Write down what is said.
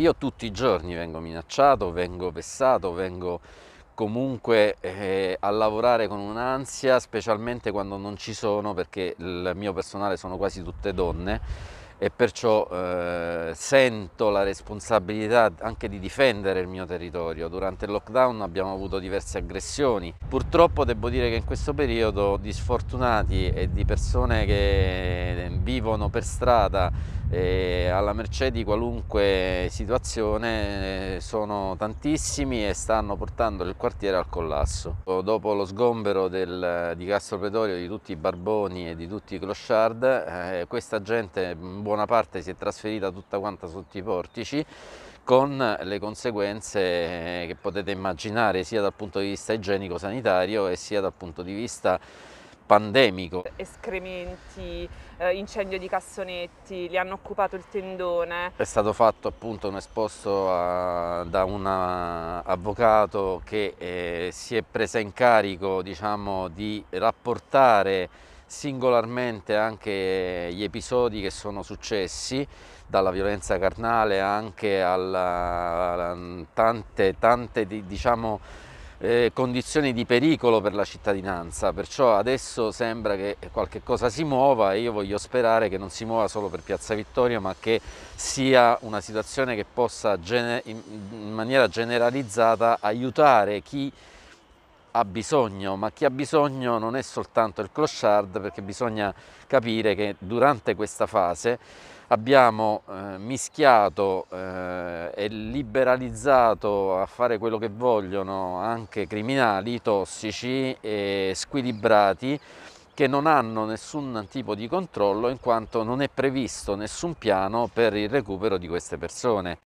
Io tutti i giorni vengo minacciato, vengo vessato, vengo comunque eh, a lavorare con un'ansia, specialmente quando non ci sono, perché il mio personale sono quasi tutte donne e perciò eh, sento la responsabilità anche di difendere il mio territorio. Durante il lockdown abbiamo avuto diverse aggressioni. Purtroppo devo dire che in questo periodo di sfortunati e di persone che eh, vivono per strada alla mercé di qualunque situazione eh, sono tantissimi e stanno portando il quartiere al collasso. Dopo lo sgombero del, di Castro Pretorio di tutti i barboni e di tutti i clochard, eh, questa gente in buona parte si è trasferita tutta quanta sotto i portici con le conseguenze eh, che potete immaginare sia dal punto di vista igienico-sanitario e sia dal punto di vista pandemico. Escrementi, eh, incendio di cassonetti, li hanno occupato il tendone. È stato fatto appunto un esposto a, da un eh, avvocato che eh, si è presa in carico diciamo, di rapportare singolarmente anche gli episodi che sono successi dalla violenza carnale anche a tante, tante diciamo eh, condizioni di pericolo per la cittadinanza, perciò adesso sembra che qualche cosa si muova e io voglio sperare che non si muova solo per Piazza Vittoria ma che sia una situazione che possa in maniera generalizzata aiutare chi ha bisogno, ma chi ha bisogno non è soltanto il clochard, perché bisogna capire che durante questa fase abbiamo eh, mischiato eh, e liberalizzato a fare quello che vogliono anche criminali tossici e squilibrati che non hanno nessun tipo di controllo in quanto non è previsto nessun piano per il recupero di queste persone.